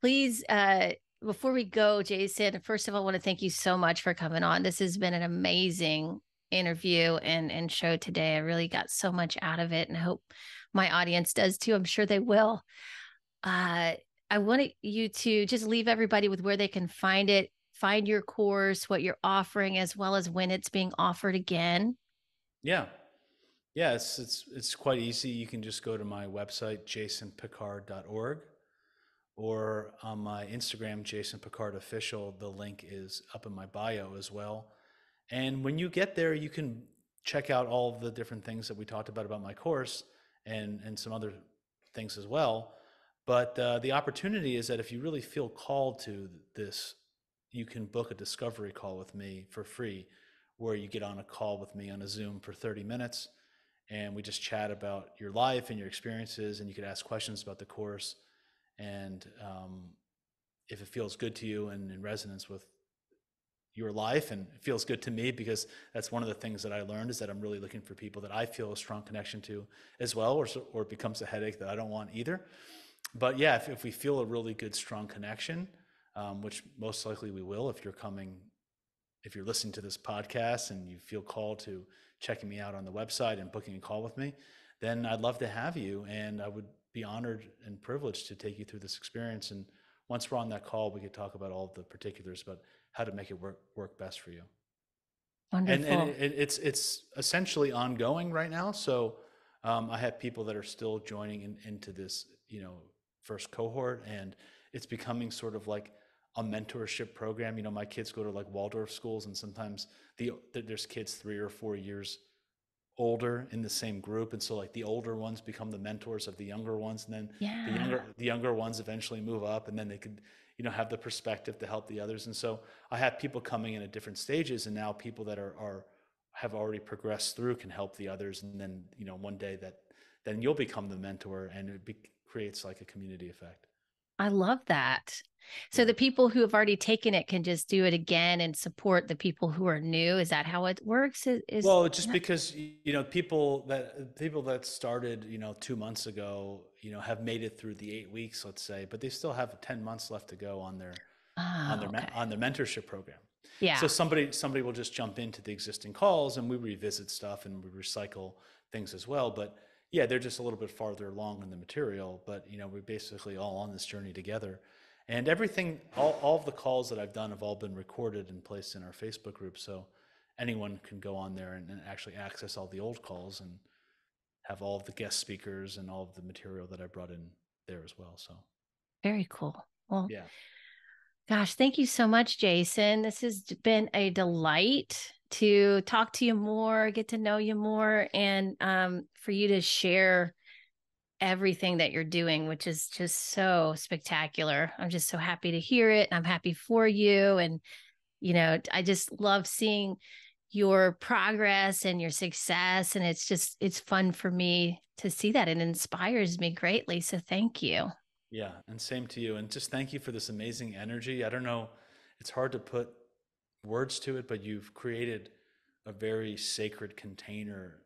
Speaker 1: please uh before we go jason first of all I want to thank you so much for coming on this has been an amazing interview and and show today. I really got so much out of it and I hope my audience does too. I'm sure they will. Uh, I wanted you to just leave everybody with where they can find it, find your course, what you're offering, as well as when it's being offered again.
Speaker 2: Yeah. Yeah, it's it's it's quite easy. You can just go to my website, jasonpicard.org, or on my Instagram, Jason Picard Official. The link is up in my bio as well. And when you get there, you can check out all of the different things that we talked about about my course and, and some other things as well. But uh, the opportunity is that if you really feel called to this, you can book a discovery call with me for free, where you get on a call with me on a Zoom for 30 minutes and we just chat about your life and your experiences and you could ask questions about the course and um, if it feels good to you and in resonance with your life and it feels good to me because that's one of the things that I learned is that I'm really looking for people that I feel a strong connection to as well or, or it becomes a headache that I don't want either. But yeah, if, if we feel a really good strong connection, um, which most likely we will if you're coming, if you're listening to this podcast and you feel called to checking me out on the website and booking a call with me, then I'd love to have you and I would be honored and privileged to take you through this experience and once we're on that call, we could talk about all the particulars, but how to make it work work best for you. Wonderful. And, and it, it's it's essentially ongoing right now. So um, I have people that are still joining in, into this, you know, first cohort, and it's becoming sort of like a mentorship program. You know, my kids go to like Waldorf schools, and sometimes the there's kids three or four years older in the same group and so like the older ones become the mentors of the younger ones and then yeah. the younger the younger ones eventually move up and then they could you know have the perspective to help the others and so i have people coming in at different stages and now people that are are have already progressed through can help the others and then you know one day that then you'll become the mentor and it be, creates like a community effect
Speaker 1: I love that. So the people who have already taken it can just do it again and support the people who are new. Is that how it works? Is, is well, just because
Speaker 2: you know people that people that started you know two months ago, you know, have made it through the eight weeks, let's say, but they still have ten months left to go on their oh, on their ah, okay. on their mentorship program. Yeah. So somebody somebody will just jump into the existing calls, and we revisit stuff and we recycle things as well, but yeah, they're just a little bit farther along in the material, but you know, we're basically all on this journey together. And everything, all, all of the calls that I've done have all been recorded and placed in our Facebook group. So anyone can go on there and, and actually access all the old calls and have all of the guest speakers and all of the material that I brought in there as well. So
Speaker 1: very cool. Well, yeah. Gosh, thank you so much, Jason. This has been a delight to talk to you more, get to know you more, and um, for you to share everything that you're doing, which is just so spectacular. I'm just so happy to hear it. I'm happy for you. And, you know, I just love seeing your progress and your success. And it's just, it's fun for me to see that. It inspires me greatly. So thank you.
Speaker 2: Yeah, and same to you. And just thank you for this amazing energy. I don't know, it's hard to put words to it, but you've created a very sacred container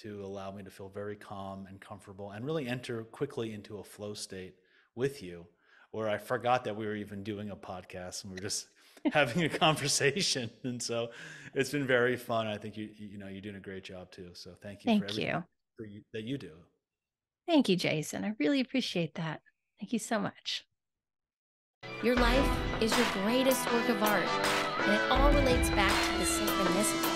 Speaker 2: to allow me to feel very calm and comfortable and really enter quickly into a flow state with you where I forgot that we were even doing a podcast and we are just having a conversation. And so it's been very fun. I think you you know you're doing a great job too. So thank you thank for everything you. For you, that you do.
Speaker 1: Thank you, Jason. I really appreciate that. Thank you so much. Your life is your greatest work of art, and it all relates back to the synchronicity.